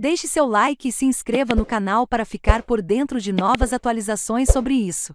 Deixe seu like e se inscreva no canal para ficar por dentro de novas atualizações sobre isso.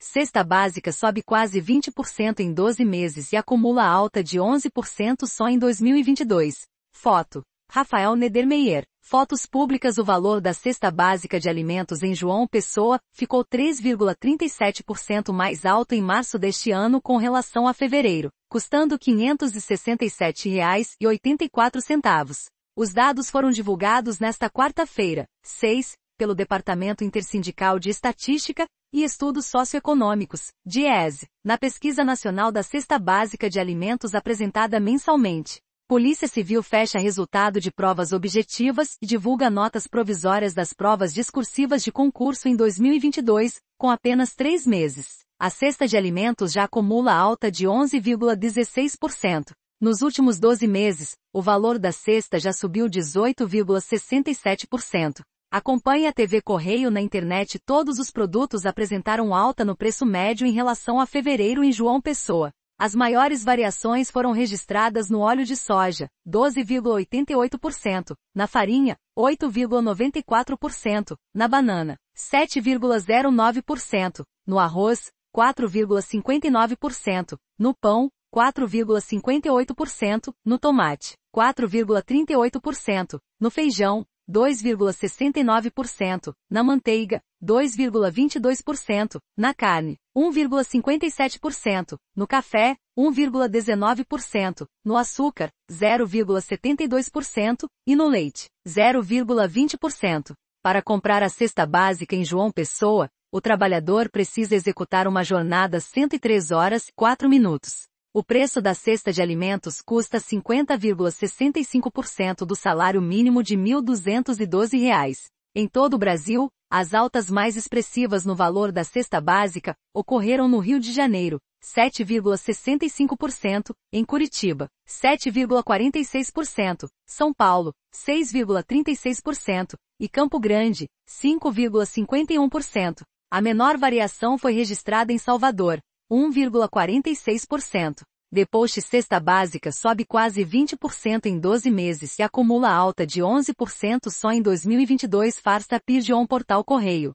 Cesta básica sobe quase 20% em 12 meses e acumula alta de 11% só em 2022. Foto: Rafael Nedermeyer. Fotos públicas O valor da cesta básica de alimentos em João Pessoa ficou 3,37% mais alto em março deste ano com relação a fevereiro, custando R$ 567,84. Os dados foram divulgados nesta quarta-feira, 6, pelo Departamento Intersindical de Estatística e Estudos Socioeconômicos, DIES, na Pesquisa Nacional da Cesta Básica de Alimentos apresentada mensalmente. Polícia Civil fecha resultado de provas objetivas e divulga notas provisórias das provas discursivas de concurso em 2022, com apenas três meses. A cesta de alimentos já acumula alta de 11,16%. Nos últimos 12 meses, o valor da cesta já subiu 18,67%. Acompanhe a TV Correio na internet. Todos os produtos apresentaram alta no preço médio em relação a fevereiro em João Pessoa. As maiores variações foram registradas no óleo de soja, 12,88%, na farinha, 8,94%, na banana, 7,09%, no arroz, 4,59%, no pão, 4,58%, no tomate, 4,38%, no feijão, 2,69%, na manteiga, 2,22%, na carne, 1,57%, no café, 1,19%, no açúcar, 0,72% e no leite, 0,20%. Para comprar a cesta básica em João Pessoa, o trabalhador precisa executar uma jornada 103 horas e 4 minutos. O preço da cesta de alimentos custa 50,65% do salário mínimo de R$ 1.212. Reais. Em todo o Brasil, as altas mais expressivas no valor da cesta básica ocorreram no Rio de Janeiro, 7,65%, em Curitiba, 7,46%, São Paulo, 6,36% e Campo Grande, 5,51%. A menor variação foi registrada em Salvador, 1,46%. Depois de cesta básica sobe quase 20% em 12 meses e acumula alta de 11% só em 2022 farsa Pigeon, um portal correio.